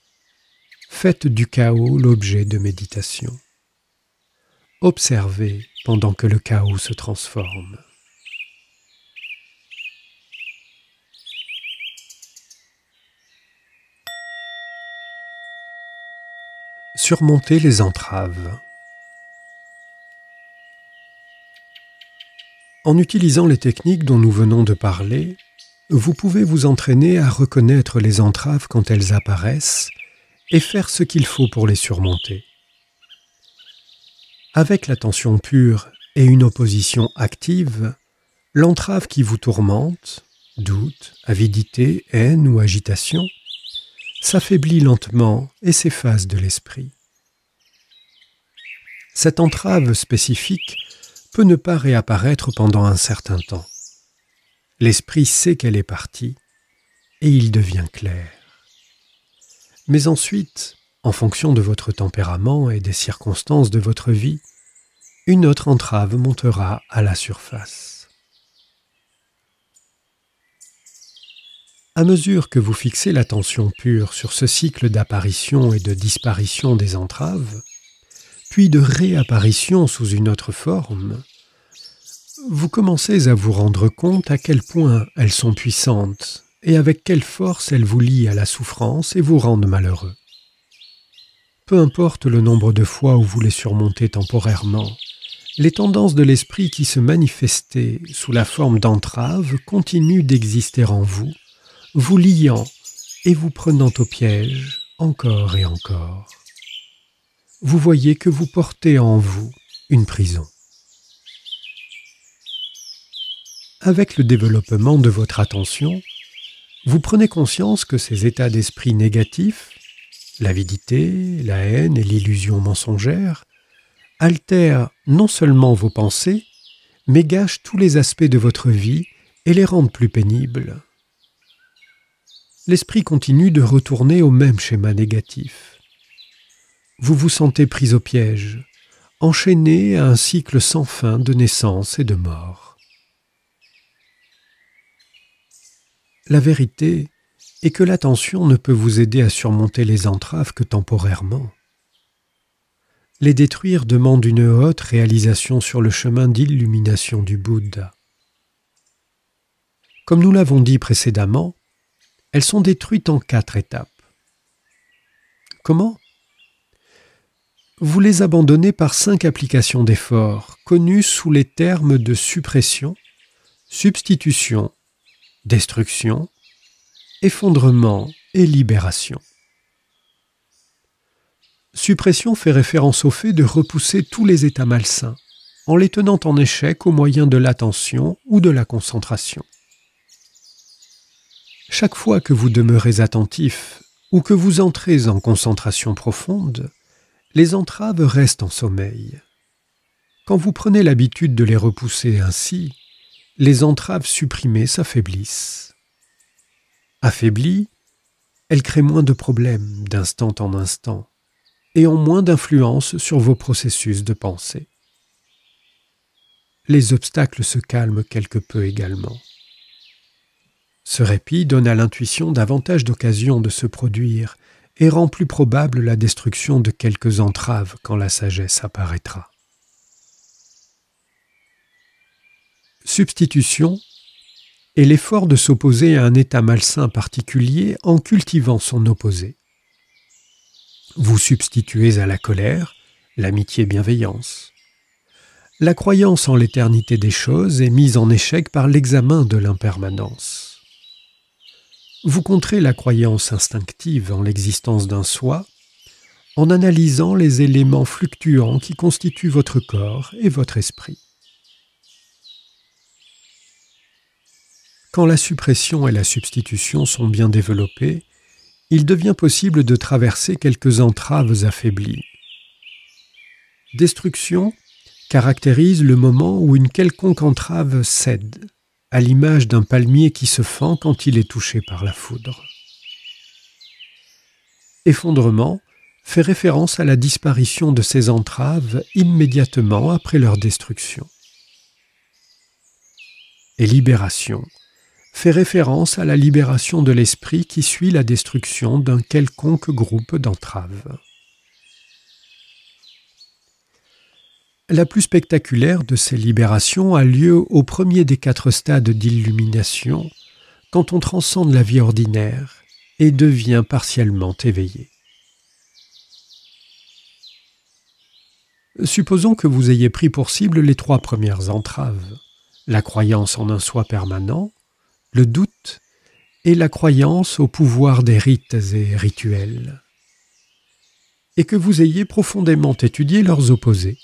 faites du chaos l'objet de méditation. Observez pendant que le chaos se transforme. Surmonter les entraves. En utilisant les techniques dont nous venons de parler, vous pouvez vous entraîner à reconnaître les entraves quand elles apparaissent et faire ce qu'il faut pour les surmonter. Avec l'attention pure et une opposition active, l'entrave qui vous tourmente, doute, avidité, haine ou agitation, s'affaiblit lentement et s'efface de l'esprit. Cette entrave spécifique peut ne pas réapparaître pendant un certain temps. L'esprit sait qu'elle est partie et il devient clair. Mais ensuite, en fonction de votre tempérament et des circonstances de votre vie, une autre entrave montera à la surface. À mesure que vous fixez l'attention pure sur ce cycle d'apparition et de disparition des entraves, puis de réapparition sous une autre forme, vous commencez à vous rendre compte à quel point elles sont puissantes et avec quelle force elles vous lient à la souffrance et vous rendent malheureux. Peu importe le nombre de fois où vous les surmontez temporairement, les tendances de l'esprit qui se manifestaient sous la forme d'entraves continuent d'exister en vous, vous liant et vous prenant au piège encore et encore. Vous voyez que vous portez en vous une prison. Avec le développement de votre attention, vous prenez conscience que ces états d'esprit négatifs, l'avidité, la haine et l'illusion mensongère, altèrent non seulement vos pensées, mais gâchent tous les aspects de votre vie et les rendent plus pénibles. L'esprit continue de retourner au même schéma négatif. Vous vous sentez pris au piège, enchaîné à un cycle sans fin de naissance et de mort. La vérité est que l'attention ne peut vous aider à surmonter les entraves que temporairement. Les détruire demande une haute réalisation sur le chemin d'illumination du Bouddha. Comme nous l'avons dit précédemment, elles sont détruites en quatre étapes. Comment Vous les abandonnez par cinq applications d'efforts, connues sous les termes de suppression, substitution, destruction, effondrement et libération. Suppression fait référence au fait de repousser tous les états malsains, en les tenant en échec au moyen de l'attention ou de la concentration. Chaque fois que vous demeurez attentif ou que vous entrez en concentration profonde, les entraves restent en sommeil. Quand vous prenez l'habitude de les repousser ainsi, les entraves supprimées s'affaiblissent. Affaiblies, elles créent moins de problèmes d'instant en instant et ont moins d'influence sur vos processus de pensée. Les obstacles se calment quelque peu également. Ce répit donne à l'intuition davantage d'occasions de se produire et rend plus probable la destruction de quelques entraves quand la sagesse apparaîtra. substitution est l'effort de s'opposer à un état malsain particulier en cultivant son opposé. Vous substituez à la colère l'amitié bienveillance. La croyance en l'éternité des choses est mise en échec par l'examen de l'impermanence. Vous contrez la croyance instinctive en l'existence d'un soi en analysant les éléments fluctuants qui constituent votre corps et votre esprit. Quand la suppression et la substitution sont bien développées, il devient possible de traverser quelques entraves affaiblies. Destruction caractérise le moment où une quelconque entrave cède, à l'image d'un palmier qui se fend quand il est touché par la foudre. Effondrement fait référence à la disparition de ces entraves immédiatement après leur destruction. Et libération fait référence à la libération de l'esprit qui suit la destruction d'un quelconque groupe d'entraves. La plus spectaculaire de ces libérations a lieu au premier des quatre stades d'illumination, quand on transcende la vie ordinaire et devient partiellement éveillé. Supposons que vous ayez pris pour cible les trois premières entraves, la croyance en un soi permanent, le doute et la croyance au pouvoir des rites et rituels, et que vous ayez profondément étudié leurs opposés.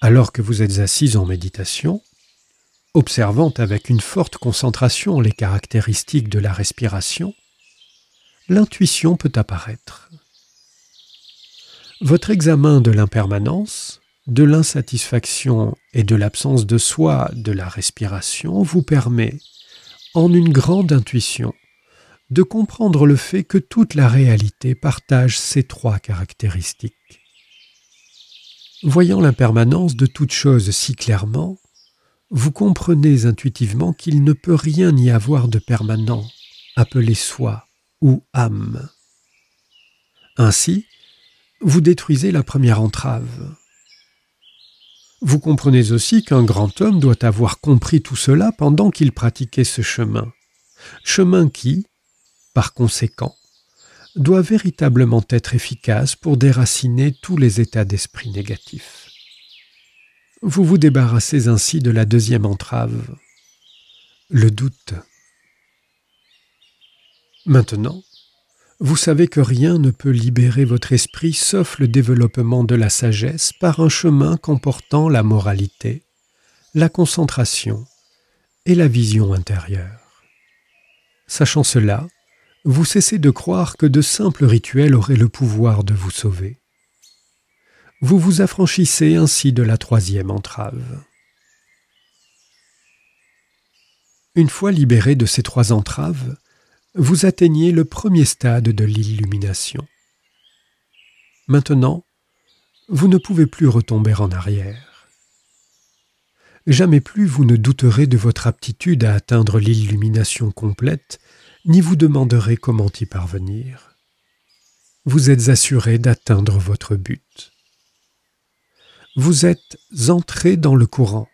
Alors que vous êtes assis en méditation, observant avec une forte concentration les caractéristiques de la respiration, l'intuition peut apparaître. Votre examen de l'impermanence, de l'insatisfaction et de l'absence de soi de la respiration vous permet, en une grande intuition, de comprendre le fait que toute la réalité partage ces trois caractéristiques. Voyant l'impermanence de toute chose si clairement, vous comprenez intuitivement qu'il ne peut rien y avoir de permanent, appelé soi ou âme. Ainsi, vous détruisez la première entrave vous comprenez aussi qu'un grand homme doit avoir compris tout cela pendant qu'il pratiquait ce chemin. Chemin qui, par conséquent, doit véritablement être efficace pour déraciner tous les états d'esprit négatifs. Vous vous débarrassez ainsi de la deuxième entrave, le doute. Maintenant, vous savez que rien ne peut libérer votre esprit sauf le développement de la sagesse par un chemin comportant la moralité, la concentration et la vision intérieure. Sachant cela, vous cessez de croire que de simples rituels auraient le pouvoir de vous sauver. Vous vous affranchissez ainsi de la troisième entrave. Une fois libéré de ces trois entraves, vous atteignez le premier stade de l'illumination. Maintenant, vous ne pouvez plus retomber en arrière. Jamais plus vous ne douterez de votre aptitude à atteindre l'illumination complète, ni vous demanderez comment y parvenir. Vous êtes assuré d'atteindre votre but. Vous êtes entré dans le courant,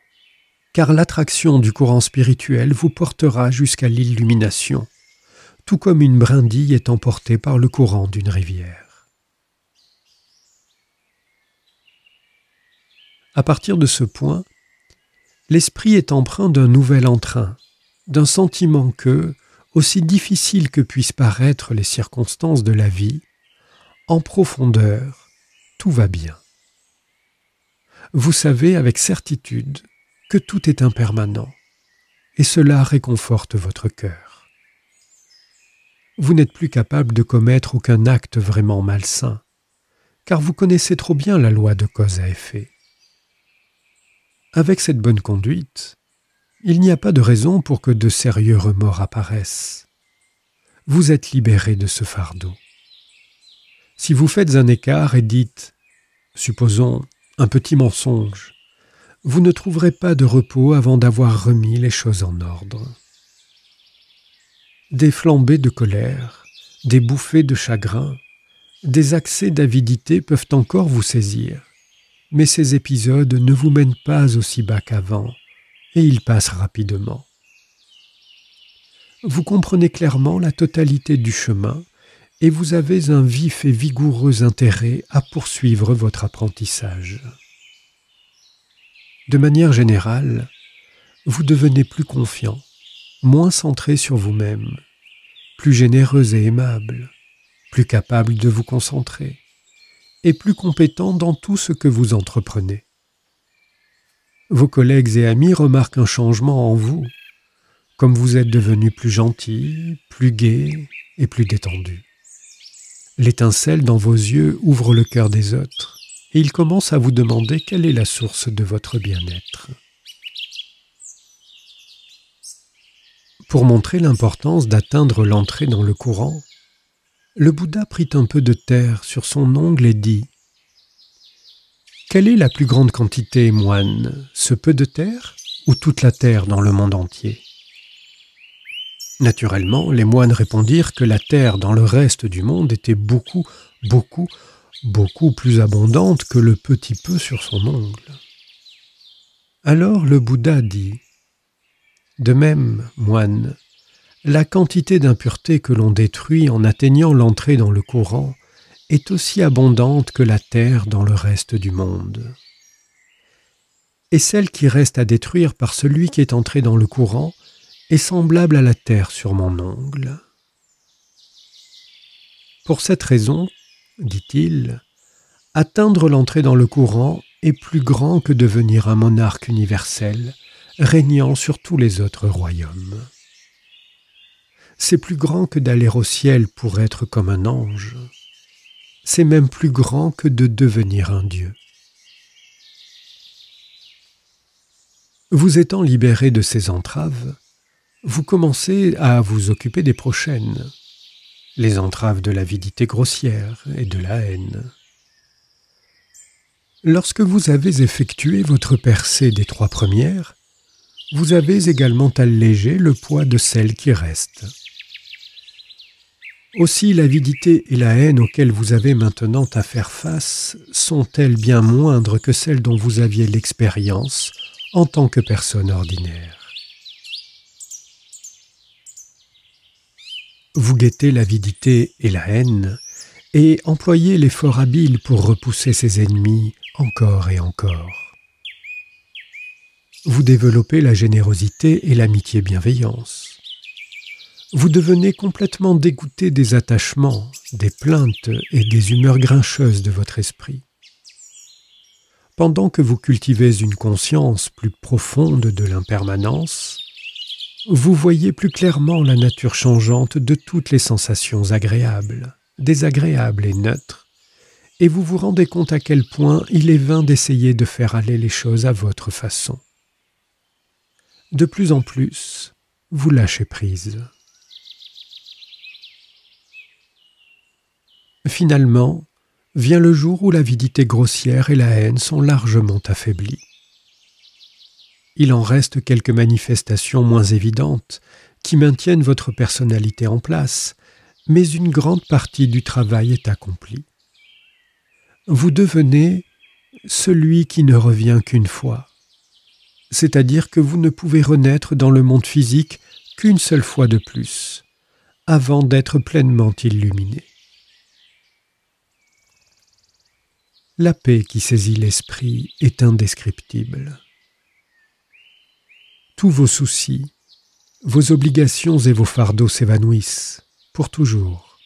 car l'attraction du courant spirituel vous portera jusqu'à l'illumination, tout comme une brindille est emportée par le courant d'une rivière. À partir de ce point, l'esprit est empreint d'un nouvel entrain, d'un sentiment que, aussi difficile que puissent paraître les circonstances de la vie, en profondeur, tout va bien. Vous savez avec certitude que tout est impermanent, et cela réconforte votre cœur vous n'êtes plus capable de commettre aucun acte vraiment malsain, car vous connaissez trop bien la loi de cause à effet. Avec cette bonne conduite, il n'y a pas de raison pour que de sérieux remords apparaissent. Vous êtes libéré de ce fardeau. Si vous faites un écart et dites, supposons, un petit mensonge, vous ne trouverez pas de repos avant d'avoir remis les choses en ordre des flambées de colère, des bouffées de chagrin, des accès d'avidité peuvent encore vous saisir. Mais ces épisodes ne vous mènent pas aussi bas qu'avant, et ils passent rapidement. Vous comprenez clairement la totalité du chemin, et vous avez un vif et vigoureux intérêt à poursuivre votre apprentissage. De manière générale, vous devenez plus confiant, moins centré sur vous-même, plus généreux et aimable, plus capable de vous concentrer et plus compétent dans tout ce que vous entreprenez. Vos collègues et amis remarquent un changement en vous, comme vous êtes devenu plus gentil, plus gai et plus détendu. L'étincelle dans vos yeux ouvre le cœur des autres et ils commencent à vous demander quelle est la source de votre bien-être. Pour montrer l'importance d'atteindre l'entrée dans le courant, le Bouddha prit un peu de terre sur son ongle et dit Quelle est la plus grande quantité, moine Ce peu de terre ou toute la terre dans le monde entier Naturellement, les moines répondirent que la terre dans le reste du monde était beaucoup, beaucoup, beaucoup plus abondante que le petit peu sur son ongle. Alors le Bouddha dit de même, moine, la quantité d'impureté que l'on détruit en atteignant l'entrée dans le courant est aussi abondante que la terre dans le reste du monde. Et celle qui reste à détruire par celui qui est entré dans le courant est semblable à la terre sur mon ongle. Pour cette raison, dit-il, atteindre l'entrée dans le courant est plus grand que devenir un monarque universel, régnant sur tous les autres royaumes. C'est plus grand que d'aller au ciel pour être comme un ange. C'est même plus grand que de devenir un Dieu. Vous étant libéré de ces entraves, vous commencez à vous occuper des prochaines, les entraves de l'avidité grossière et de la haine. Lorsque vous avez effectué votre percée des trois premières, vous avez également allégé le poids de celles qui restent. Aussi l'avidité et la haine auxquelles vous avez maintenant à faire face sont-elles bien moindres que celles dont vous aviez l'expérience en tant que personne ordinaire Vous guettez l'avidité et la haine et employez l'effort habile pour repousser ses ennemis encore et encore. Vous développez la générosité et l'amitié bienveillance. Vous devenez complètement dégoûté des attachements, des plaintes et des humeurs grincheuses de votre esprit. Pendant que vous cultivez une conscience plus profonde de l'impermanence, vous voyez plus clairement la nature changeante de toutes les sensations agréables, désagréables et neutres, et vous vous rendez compte à quel point il est vain d'essayer de faire aller les choses à votre façon de plus en plus, vous lâchez prise. Finalement, vient le jour où l'avidité grossière et la haine sont largement affaiblies. Il en reste quelques manifestations moins évidentes qui maintiennent votre personnalité en place, mais une grande partie du travail est accomplie. Vous devenez celui qui ne revient qu'une fois, c'est-à-dire que vous ne pouvez renaître dans le monde physique qu'une seule fois de plus, avant d'être pleinement illuminé. La paix qui saisit l'esprit est indescriptible. Tous vos soucis, vos obligations et vos fardeaux s'évanouissent, pour toujours.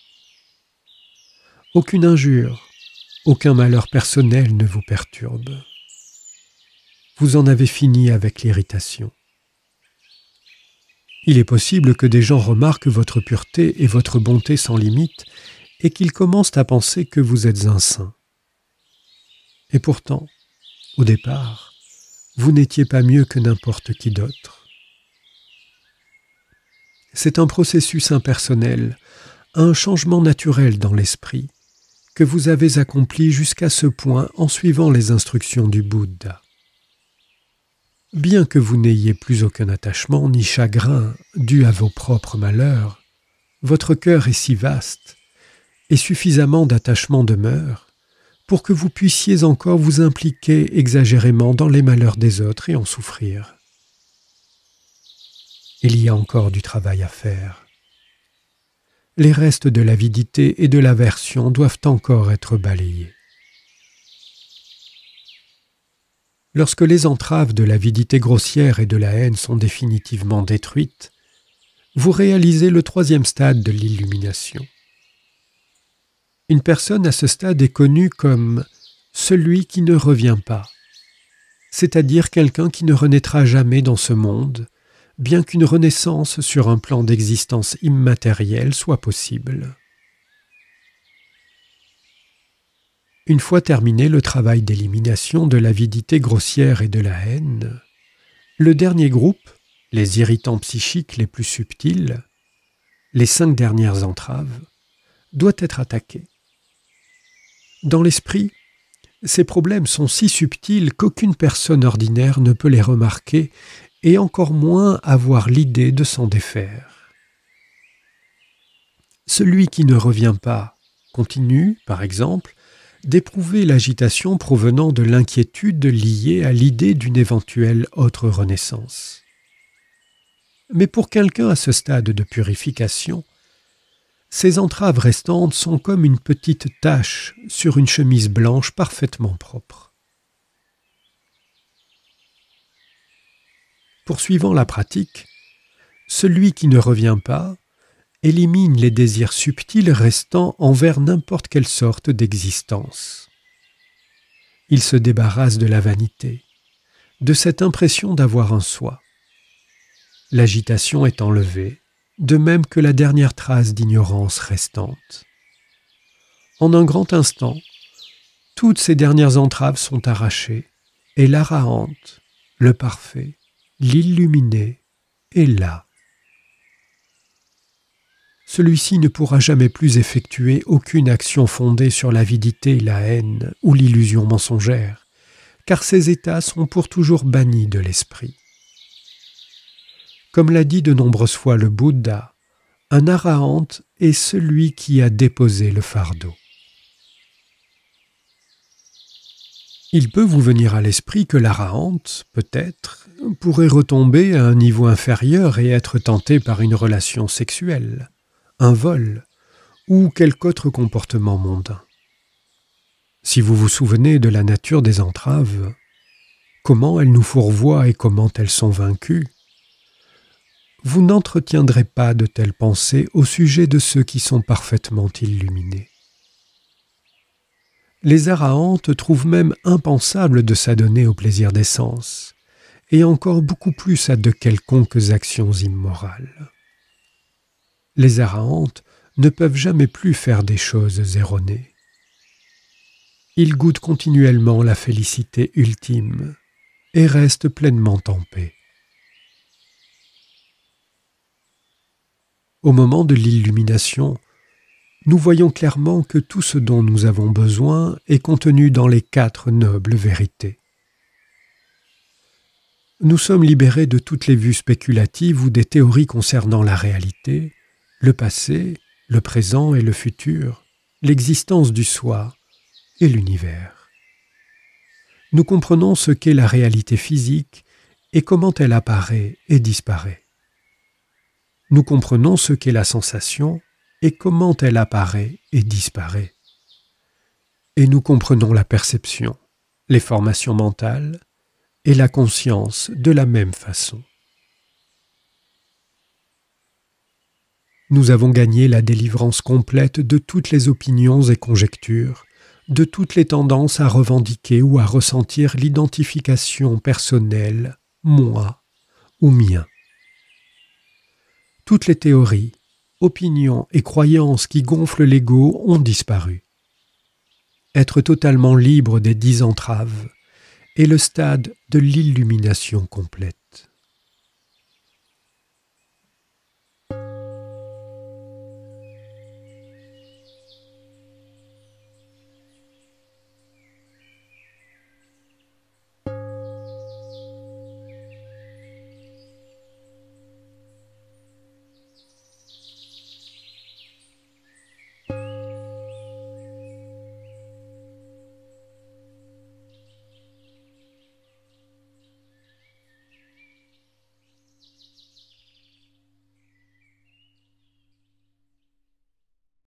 Aucune injure, aucun malheur personnel ne vous perturbe vous en avez fini avec l'irritation. Il est possible que des gens remarquent votre pureté et votre bonté sans limite et qu'ils commencent à penser que vous êtes un saint. Et pourtant, au départ, vous n'étiez pas mieux que n'importe qui d'autre. C'est un processus impersonnel, un changement naturel dans l'esprit, que vous avez accompli jusqu'à ce point en suivant les instructions du Bouddha. Bien que vous n'ayez plus aucun attachement ni chagrin dû à vos propres malheurs, votre cœur est si vaste, et suffisamment d'attachement demeure, pour que vous puissiez encore vous impliquer exagérément dans les malheurs des autres et en souffrir. Il y a encore du travail à faire. Les restes de l'avidité et de l'aversion doivent encore être balayés. Lorsque les entraves de l'avidité grossière et de la haine sont définitivement détruites, vous réalisez le troisième stade de l'illumination. Une personne à ce stade est connue comme celui qui ne revient pas, c'est-à-dire quelqu'un qui ne renaîtra jamais dans ce monde, bien qu'une renaissance sur un plan d'existence immatérielle soit possible. Une fois terminé le travail d'élimination de l'avidité grossière et de la haine, le dernier groupe, les irritants psychiques les plus subtils, les cinq dernières entraves, doit être attaqué. Dans l'esprit, ces problèmes sont si subtils qu'aucune personne ordinaire ne peut les remarquer et encore moins avoir l'idée de s'en défaire. Celui qui ne revient pas continue, par exemple, d'éprouver l'agitation provenant de l'inquiétude liée à l'idée d'une éventuelle autre renaissance. Mais pour quelqu'un à ce stade de purification, ces entraves restantes sont comme une petite tache sur une chemise blanche parfaitement propre. Poursuivant la pratique, celui qui ne revient pas élimine les désirs subtils restants envers n'importe quelle sorte d'existence. Il se débarrasse de la vanité, de cette impression d'avoir un soi. L'agitation est enlevée, de même que la dernière trace d'ignorance restante. En un grand instant, toutes ces dernières entraves sont arrachées, et l'arahante, le parfait, l'illuminé est là celui-ci ne pourra jamais plus effectuer aucune action fondée sur l'avidité, la haine ou l'illusion mensongère, car ces états sont pour toujours bannis de l'esprit. Comme l'a dit de nombreuses fois le Bouddha, un arahante est celui qui a déposé le fardeau. Il peut vous venir à l'esprit que l'arahante, peut-être, pourrait retomber à un niveau inférieur et être tenté par une relation sexuelle un vol ou quelque autre comportement mondain. Si vous vous souvenez de la nature des entraves, comment elles nous fourvoient et comment elles sont vaincues, vous n'entretiendrez pas de telles pensées au sujet de ceux qui sont parfaitement illuminés. Les arahantes trouvent même impensable de s'adonner au plaisir des sens, et encore beaucoup plus à de quelconques actions immorales les arahantes ne peuvent jamais plus faire des choses erronées. Ils goûtent continuellement la félicité ultime et restent pleinement en paix. Au moment de l'illumination, nous voyons clairement que tout ce dont nous avons besoin est contenu dans les quatre nobles vérités. Nous sommes libérés de toutes les vues spéculatives ou des théories concernant la réalité, le passé, le présent et le futur, l'existence du soi et l'univers. Nous comprenons ce qu'est la réalité physique et comment elle apparaît et disparaît. Nous comprenons ce qu'est la sensation et comment elle apparaît et disparaît. Et nous comprenons la perception, les formations mentales et la conscience de la même façon. Nous avons gagné la délivrance complète de toutes les opinions et conjectures, de toutes les tendances à revendiquer ou à ressentir l'identification personnelle moi ou mien. Toutes les théories, opinions et croyances qui gonflent l'ego ont disparu. Être totalement libre des dix entraves est le stade de l'illumination complète.